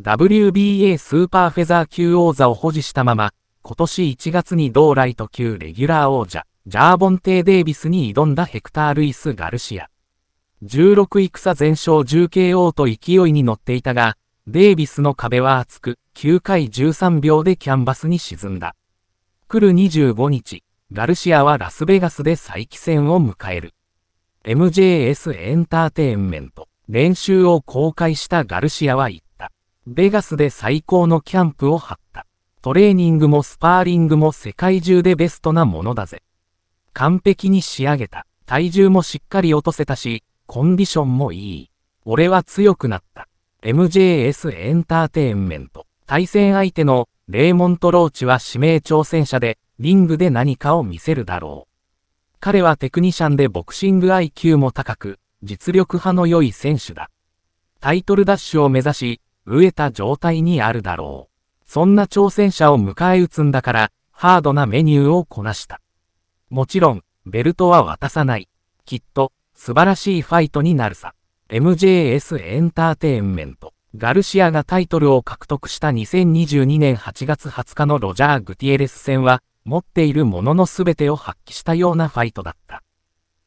WBA スーパーフェザー級王座を保持したまま、今年1月に同ライト級レギュラー王者、ジャーボンテイ・デイビスに挑んだヘクター・ルイス・ガルシア。16戦全勝 10KO と勢いに乗っていたが、デイビスの壁は厚く、9回13秒でキャンバスに沈んだ。来る25日、ガルシアはラスベガスで再起戦を迎える。MJS エンターテインメント、練習を公開したガルシアは言ベガスで最高のキャンプを張った。トレーニングもスパーリングも世界中でベストなものだぜ。完璧に仕上げた。体重もしっかり落とせたし、コンディションもいい。俺は強くなった。MJS エンターテインメント。対戦相手のレーモント・ローチは指名挑戦者で、リングで何かを見せるだろう。彼はテクニシャンでボクシング IQ も高く、実力派の良い選手だ。タイトルダッシュを目指し、飢えた状態にあるだろう。そんな挑戦者を迎え撃つんだから、ハードなメニューをこなした。もちろん、ベルトは渡さない。きっと、素晴らしいファイトになるさ。MJS エンターテインメント。ガルシアがタイトルを獲得した2022年8月20日のロジャー・グティエレス戦は、持っているものの全てを発揮したようなファイトだった。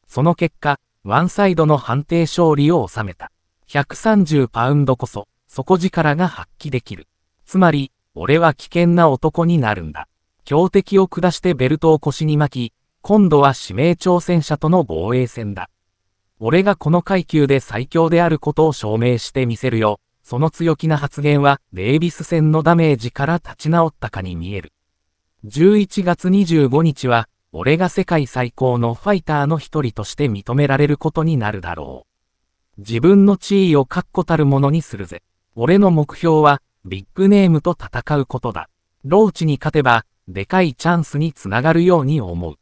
その結果、ワンサイドの判定勝利を収めた。130パウンドこそ、底力が発揮できる。つまり、俺は危険な男になるんだ。強敵を下してベルトを腰に巻き、今度は指名挑戦者との防衛戦だ。俺がこの階級で最強であることを証明してみせるよ。その強気な発言は、デイビス戦のダメージから立ち直ったかに見える。11月25日は、俺が世界最高のファイターの一人として認められることになるだろう。自分の地位を確固たるものにするぜ。俺の目標は、ビッグネームと戦うことだ。ローチに勝てば、でかいチャンスにつながるように思う。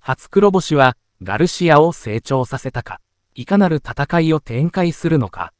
初黒星は、ガルシアを成長させたか、いかなる戦いを展開するのか、